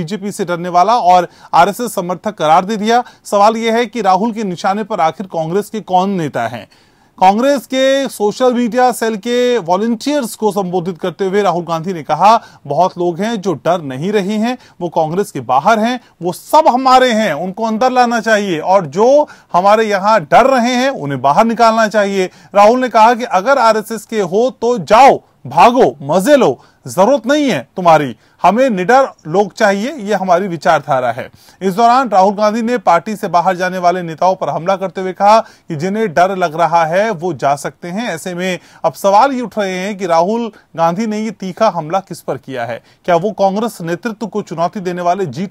BJP से डरने वाला और आरएसएस समर्थक करार दे दिया सवाल यह है कि राहुल के निशाने पर आखिर कांग्रेस के कौन नेता हैं कांग्रेस के सोशल मीडिया सेल के वॉलंटियर्स को संबोधित करते हुए राहुल गांधी ने कहा बहुत लोग हैं जो डर नहीं रहे हैं वो कांग्रेस के बाहर हैं वो सब हमारे हैं उनको अंदर लाना चाहिए और जो हमारे यहाँ डर रहे हैं उन्हें बाहर निकालना चाहिए राहुल ने कहा कि अगर आरएसएस के हो तो जाओ भागो मजे लो जरूरत नहीं है तुम्हारी हमें निडर लोग चाहिए यह हमारी विचारधारा है इस दौरान राहुल गांधी ने पार्टी से बाहर जाने वाले नेताओं पर हमला करते हुए कहा कि जिन्हें डर लग रहा है वो जा सकते हैं ऐसे में अब सवाल ये उठ रहे हैं कि राहुल गांधी ने ये तीखा हमला किस पर किया है क्या वो कांग्रेस नेतृत्व को चुनौती देने वाले जी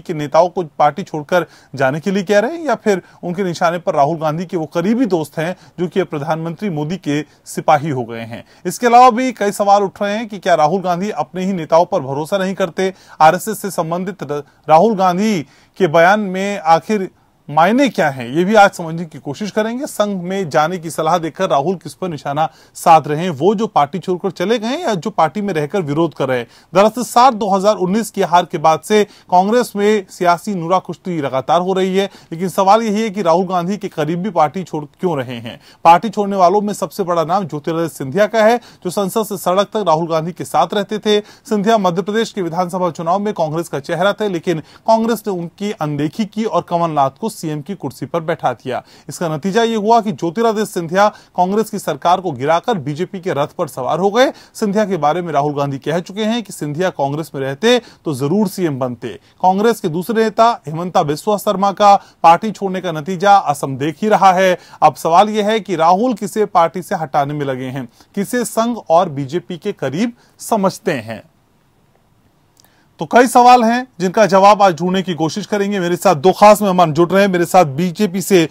के नेताओं को पार्टी छोड़कर जाने के लिए कह रहे हैं या फिर उनके निशाने पर राहुल गांधी के वो करीबी दोस्त हैं जो कि प्रधानमंत्री मोदी के सिपाही हो गए हैं इसके अलावा भी कई सवाल उठ रहे हैं कि क्या राहुल राहुल गांधी अपने ही नेताओं पर भरोसा नहीं करते आरएसएस से संबंधित राहुल गांधी के बयान में आखिर मायने क्या हैं ये भी आज समझने की कोशिश करेंगे संघ में जाने की सलाह देकर राहुल किस पर निशाना साध रहे हैं वो जो पार्टी छोड़कर चले गए या जो पार्टी में रहकर विरोध कर रहे हैं दरअसल सात 2019 की हार के बाद से कांग्रेस में सियासी नूरा कुश्ती लगातार हो रही है लेकिन सवाल यही है कि राहुल गांधी के करीब भी पार्टी छोड़ क्यों रहे हैं पार्टी छोड़ने वालों में सबसे बड़ा नाम ज्योतिरादित्य सिंधिया का है जो संसद से सड़क तक राहुल गांधी के साथ रहते थे सिंधिया मध्य प्रदेश के विधानसभा चुनाव में कांग्रेस का चेहरा था लेकिन कांग्रेस ने उनकी अनदेखी की और कमलनाथ को सीएम की कुर्सी पर बैठा दिया इसका नतीजा ये हुआ कि ज्योतिरादित्य सिंधिया कांग्रेस की सरकार को गिराकर बीजेपी के रथ पर सवार हो गए सिंधिया के बारे में राहुल गांधी कह चुके हैं कि सिंधिया कांग्रेस में रहते तो जरूर सीएम बनते कांग्रेस के दूसरे नेता हेमंता बिस्वा शर्मा का पार्टी छोड़ने का नतीजा असम देख ही रहा है अब सवाल यह है कि राहुल किसे पार्टी से हटाने में लगे हैं किसे संघ और बीजेपी के करीब समझते हैं तो कई सवाल हैं जिनका जवाब आज ढूंढने की कोशिश करेंगे मेरे साथ दो खास मेहमान जुड़ रहे हैं मेरे साथ बीजेपी से